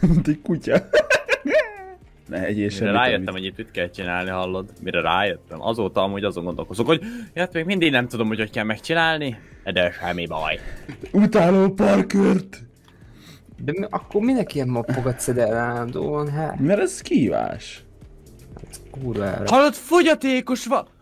Egy kutya. ne egyél semmit. rájöttem, amit... hogy itt mit kell csinálni, hallod? Mire rájöttem? Azóta amúgy azon gondolkozok, hogy hát még mindig nem tudom, hogy hogy kell megcsinálni, de semmi baj. Utáló parkört! De mi, akkor minek ilyen mappokat szedel állandóan, hát? Mert ez kívás. Hát, kurva Hallod, fogyatékos van!